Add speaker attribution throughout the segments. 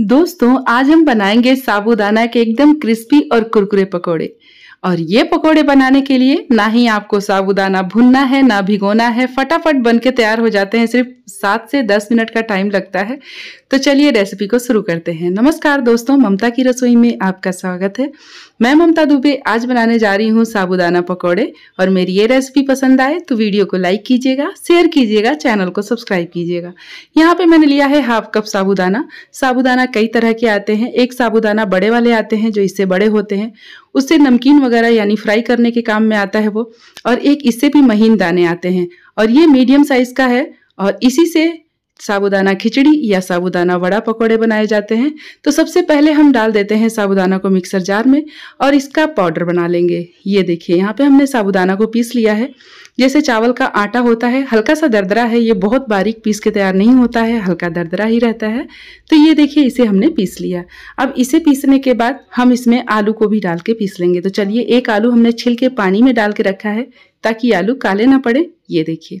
Speaker 1: दोस्तों आज हम बनाएंगे साबूदाना के एकदम क्रिस्पी और कुरकुरे पकोड़े और ये पकोड़े बनाने के लिए ना ही आपको साबूदाना भुनना है ना भिगोना है फटाफट बन के तैयार हो जाते हैं सिर्फ सात से दस मिनट का टाइम लगता है तो चलिए रेसिपी को शुरू करते हैं नमस्कार दोस्तों ममता की रसोई में आपका स्वागत है मैं ममता दुबे आज बनाने जा रही हूँ साबुदाना पकौड़े और मेरी ये रेसिपी पसंद आए तो वीडियो को लाइक कीजिएगा शेयर कीजिएगा चैनल को सब्सक्राइब कीजिएगा यहाँ पे मैंने लिया है हाफ कप साबुदाना साबुदाना कई तरह के आते हैं एक साबुदाना बड़े वाले आते हैं जो इससे बड़े होते हैं उससे नमकीन वगैरह यानी फ्राई करने के काम में आता है वो और एक इससे भी महीन दाने आते हैं और ये मीडियम साइज़ का है और इसी से साबुदाना खिचड़ी या साबुदाना वड़ा पकौड़े बनाए जाते हैं तो सबसे पहले हम डाल देते हैं साबुदाना को मिक्सर जार में और इसका पाउडर बना लेंगे ये देखिए यहाँ पे हमने साबुदाना को पीस लिया है जैसे चावल का आटा होता है हल्का सा दरदरा है ये बहुत बारीक पीस के तैयार नहीं होता है हल्का दरदरा ही रहता है तो ये देखिए इसे हमने पीस लिया अब इसे पीसने के बाद हम इसमें आलू को भी डाल के पीस लेंगे तो चलिए एक आलू हमने छिल के पानी में डाल के रखा है ताकि आलू काले ना पड़े ये देखिए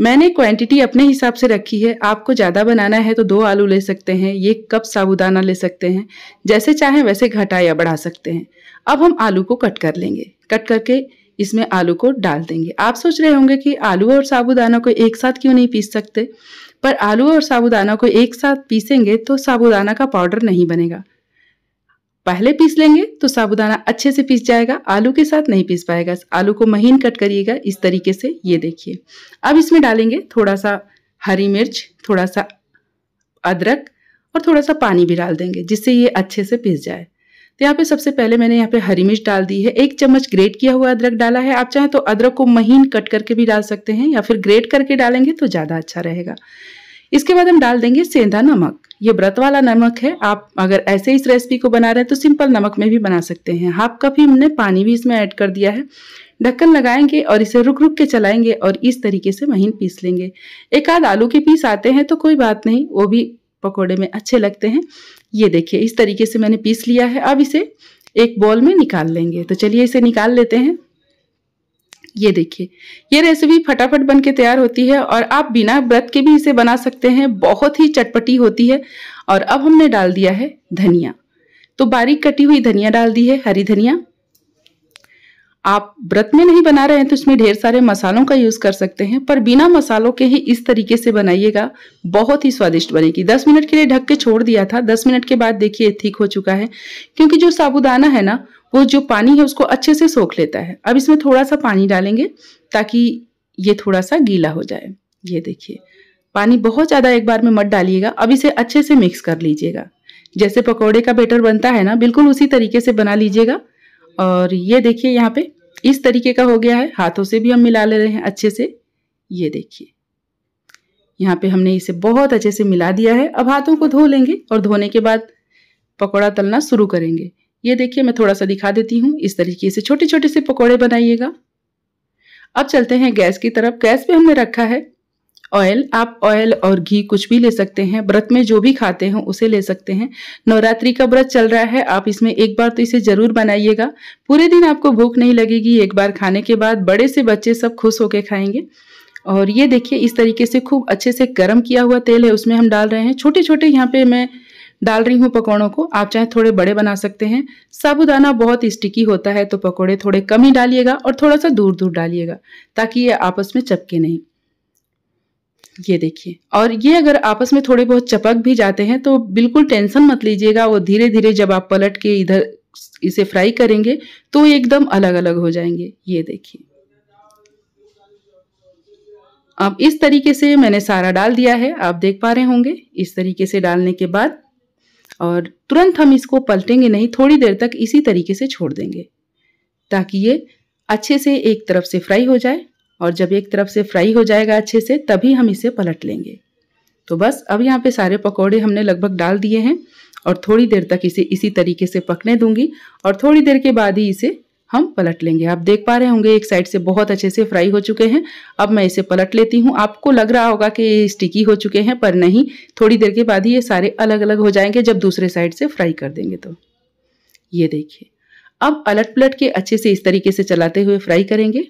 Speaker 1: मैंने क्वांटिटी अपने हिसाब से रखी है आपको ज़्यादा बनाना है तो दो आलू ले सकते हैं ये कप साबुदाना ले सकते हैं जैसे चाहें वैसे घटा या बढ़ा सकते हैं अब हम आलू को कट कर लेंगे कट करके इसमें आलू को डाल देंगे आप सोच रहे होंगे कि आलू और साबुदाना को एक साथ क्यों नहीं पीस सकते पर आलू और साबुदाना को एक साथ पीसेंगे तो साबुदाना का पाउडर नहीं बनेगा पहले पीस लेंगे तो साबुदाना अच्छे से पीस जाएगा आलू के साथ नहीं पीस पाएगा आलू को महीन कट करिएगा इस तरीके से ये देखिए अब इसमें डालेंगे थोड़ा सा हरी मिर्च थोड़ा सा अदरक और थोड़ा सा पानी भी डाल देंगे जिससे ये अच्छे से पीस जाए तो यहाँ पे सबसे पहले मैंने यहाँ पे हरी मिर्च डाल दी है एक चम्मच ग्रेट किया हुआ अदरक डाला है आप चाहें तो अदरक को महीन कट करके भी डाल सकते हैं या फिर ग्रेट करके डालेंगे तो ज़्यादा अच्छा रहेगा इसके बाद हम डाल देंगे सेंधा नमक ये व्रत वाला नमक है आप अगर ऐसे इस रेसिपी को बना रहे हैं तो सिंपल नमक में भी बना सकते हैं हाफ कप ही हमने पानी भी इसमें ऐड कर दिया है ढक्कन लगाएंगे और इसे रुक रुक के चलाएंगे और इस तरीके से महीन पीस लेंगे एक आध आलू के पीस आते हैं तो कोई बात नहीं वो भी पकौड़े में अच्छे लगते हैं ये देखिए इस तरीके से मैंने पीस लिया है अब इसे एक बॉल में निकाल लेंगे तो चलिए इसे निकाल लेते हैं ये देखिए ये रेसिपी फटाफट बनके तैयार होती है और आप बिना व्रत के भी इसे बना सकते हैं बहुत ही चटपटी होती है और अब हमने डाल दिया है धनिया तो बारीक कटी हुई धनिया डाल दी है हरी धनिया आप व्रत में नहीं बना रहे हैं तो इसमें ढेर सारे मसालों का यूज़ कर सकते हैं पर बिना मसालों के ही इस तरीके से बनाइएगा बहुत ही स्वादिष्ट बनेगी 10 मिनट के लिए ढक के छोड़ दिया था 10 मिनट के बाद देखिए ठीक हो चुका है क्योंकि जो साबुदाना है ना वो जो पानी है उसको अच्छे से सोख लेता है अब इसमें थोड़ा सा पानी डालेंगे ताकि ये थोड़ा सा गीला हो जाए ये देखिए पानी बहुत ज़्यादा एक बार में मत डालिएगा अब इसे अच्छे से मिक्स कर लीजिएगा जैसे पकौड़े का बेटर बनता है ना बिल्कुल उसी तरीके से बना लीजिएगा और ये देखिए यहाँ पे इस तरीके का हो गया है हाथों से भी हम मिला ले रहे हैं अच्छे से ये देखिए यहाँ पे हमने इसे बहुत अच्छे से मिला दिया है अब हाथों को धो लेंगे और धोने के बाद पकौड़ा तलना शुरू करेंगे ये देखिए मैं थोड़ा सा दिखा देती हूँ इस तरीके से छोटे छोटे से पकौड़े बनाइएगा अब चलते हैं गैस की तरफ गैस पे हमने रखा है ऑयल आप ऑयल और घी कुछ भी ले सकते हैं व्रत में जो भी खाते हैं उसे ले सकते हैं नवरात्रि का व्रत चल रहा है आप इसमें एक बार तो इसे ज़रूर बनाइएगा पूरे दिन आपको भूख नहीं लगेगी एक बार खाने के बाद बड़े से बच्चे सब खुश होकर खाएंगे और ये देखिए इस तरीके से खूब अच्छे से गर्म किया हुआ तेल है उसमें हम डाल रहे हैं छोटे छोटे यहाँ पे मैं डाल रही हूँ पकौड़ों को आप चाहे थोड़े बड़े बना सकते हैं साबुदाना बहुत स्टिकी होता है तो पकौड़े थोड़े कम ही डालिएगा और थोड़ा सा दूर दूर डालिएगा ताकि ये आपस में चपके नहीं ये देखिए और ये अगर आपस में थोड़े बहुत चपक भी जाते हैं तो बिल्कुल टेंशन मत लीजिएगा वो धीरे धीरे जब आप पलट के इधर इसे फ्राई करेंगे तो एकदम अलग अलग हो जाएंगे ये देखिए अब इस तरीके से मैंने सारा डाल दिया है आप देख पा रहे होंगे इस तरीके से डालने के बाद और तुरंत हम इसको पलटेंगे नहीं थोड़ी देर तक इसी तरीके से छोड़ देंगे ताकि ये अच्छे से एक तरफ से फ्राई हो जाए और जब एक तरफ से फ्राई हो जाएगा अच्छे से तभी हम इसे पलट लेंगे तो बस अब यहाँ पे सारे पकौड़े हमने लगभग डाल दिए हैं और थोड़ी देर तक इसे इसी तरीके से पकने दूंगी और थोड़ी देर के बाद ही इसे हम पलट लेंगे आप देख पा रहे होंगे एक साइड से बहुत अच्छे से फ्राई हो चुके हैं अब मैं इसे पलट लेती हूँ आपको लग रहा होगा कि ये स्टिकी हो चुके हैं पर नहीं थोड़ी देर के बाद ही ये सारे अलग अलग हो जाएंगे जब दूसरे साइड से फ्राई कर देंगे तो ये देखिए अब अलट पलट के अच्छे से इस तरीके से चलाते हुए फ्राई करेंगे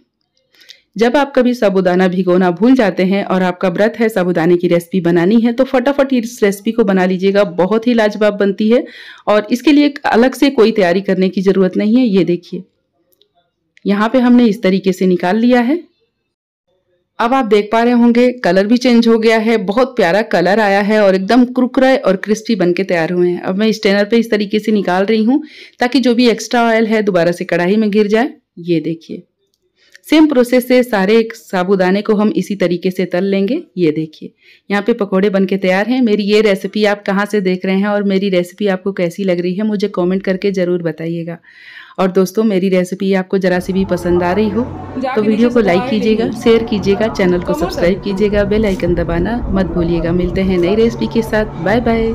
Speaker 1: जब आप कभी साबुदाना भिगोना भूल जाते हैं और आपका व्रत है साबुदाने की रेसिपी बनानी है तो फटाफट इस रेसिपी को बना लीजिएगा बहुत ही लाजवाब बनती है और इसके लिए अलग से कोई तैयारी करने की ज़रूरत नहीं है ये देखिए यहाँ पे हमने इस तरीके से निकाल लिया है अब आप देख पा रहे होंगे कलर भी चेंज हो गया है बहुत प्यारा कलर आया है और एकदम कुरकुरे और क्रिस्पी बनके तैयार हुए हैं अब मैं स्टेनर पे इस तरीके से निकाल रही हूँ ताकि जो भी एक्स्ट्रा ऑयल है दोबारा से कढ़ाई में गिर जाए ये देखिए सेम प्रोसेस से सारे साबुदाने को हम इसी तरीके से तल लेंगे ये देखिए यहाँ पे पकोड़े बन के तैयार हैं मेरी ये रेसिपी आप कहाँ से देख रहे हैं और मेरी रेसिपी आपको कैसी लग रही है मुझे कमेंट करके ज़रूर बताइएगा और दोस्तों मेरी रेसिपी आपको ज़रा सी भी पसंद आ रही हो तो वीडियो को लाइक कीजिएगा शेयर कीजिएगा चैनल को सब्सक्राइब कीजिएगा बेल आइकन दबाना मत भूलिएगा मिलते हैं नई रेसिपी के साथ बाय बाय